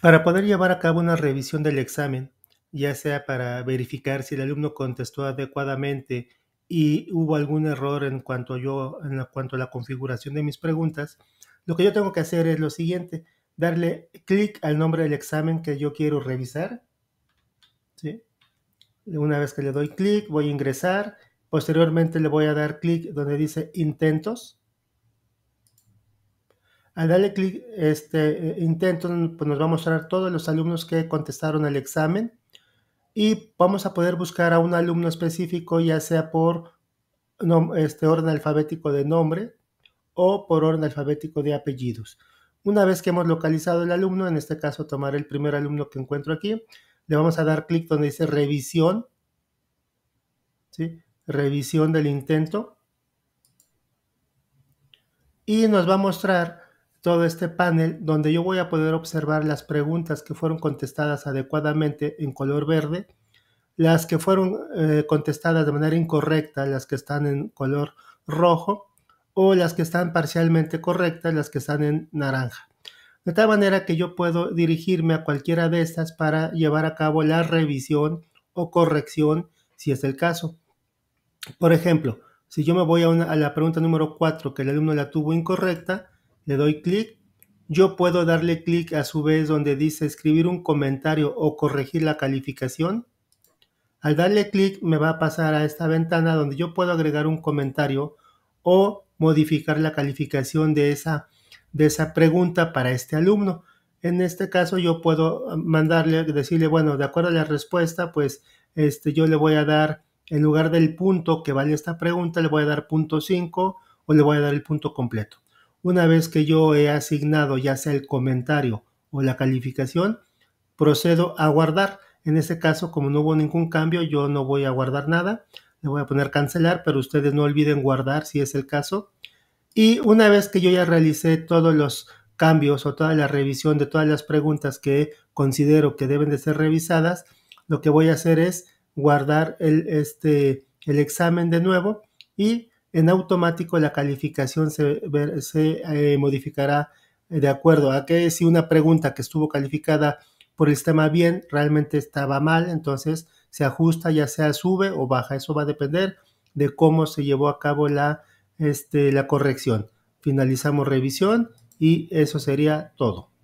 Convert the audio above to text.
Para poder llevar a cabo una revisión del examen, ya sea para verificar si el alumno contestó adecuadamente y hubo algún error en cuanto a yo en cuanto a la configuración de mis preguntas, lo que yo tengo que hacer es lo siguiente, darle clic al nombre del examen que yo quiero revisar. Una vez que le doy clic, voy a ingresar, posteriormente le voy a dar clic donde dice intentos al ah, darle clic este eh, intento, pues, nos va a mostrar todos los alumnos que contestaron el examen y vamos a poder buscar a un alumno específico, ya sea por este, orden alfabético de nombre o por orden alfabético de apellidos. Una vez que hemos localizado el alumno, en este caso tomar el primer alumno que encuentro aquí, le vamos a dar clic donde dice revisión, ¿sí? revisión del intento, y nos va a mostrar todo este panel donde yo voy a poder observar las preguntas que fueron contestadas adecuadamente en color verde, las que fueron eh, contestadas de manera incorrecta, las que están en color rojo, o las que están parcialmente correctas, las que están en naranja. De tal manera que yo puedo dirigirme a cualquiera de estas para llevar a cabo la revisión o corrección, si es el caso. Por ejemplo, si yo me voy a, a la pregunta número 4, que el alumno la tuvo incorrecta, le doy clic, yo puedo darle clic a su vez donde dice escribir un comentario o corregir la calificación. Al darle clic me va a pasar a esta ventana donde yo puedo agregar un comentario o modificar la calificación de esa, de esa pregunta para este alumno. En este caso yo puedo um, mandarle, decirle, bueno, de acuerdo a la respuesta, pues este, yo le voy a dar, en lugar del punto que vale esta pregunta, le voy a dar punto 5 o le voy a dar el punto completo. Una vez que yo he asignado ya sea el comentario o la calificación, procedo a guardar. En este caso, como no hubo ningún cambio, yo no voy a guardar nada. Le voy a poner cancelar, pero ustedes no olviden guardar si es el caso. Y una vez que yo ya realicé todos los cambios o toda la revisión de todas las preguntas que considero que deben de ser revisadas, lo que voy a hacer es guardar el, este, el examen de nuevo y en automático la calificación se, se eh, modificará de acuerdo a que si una pregunta que estuvo calificada por el sistema bien realmente estaba mal, entonces se ajusta, ya sea sube o baja. Eso va a depender de cómo se llevó a cabo la, este, la corrección. Finalizamos revisión y eso sería todo.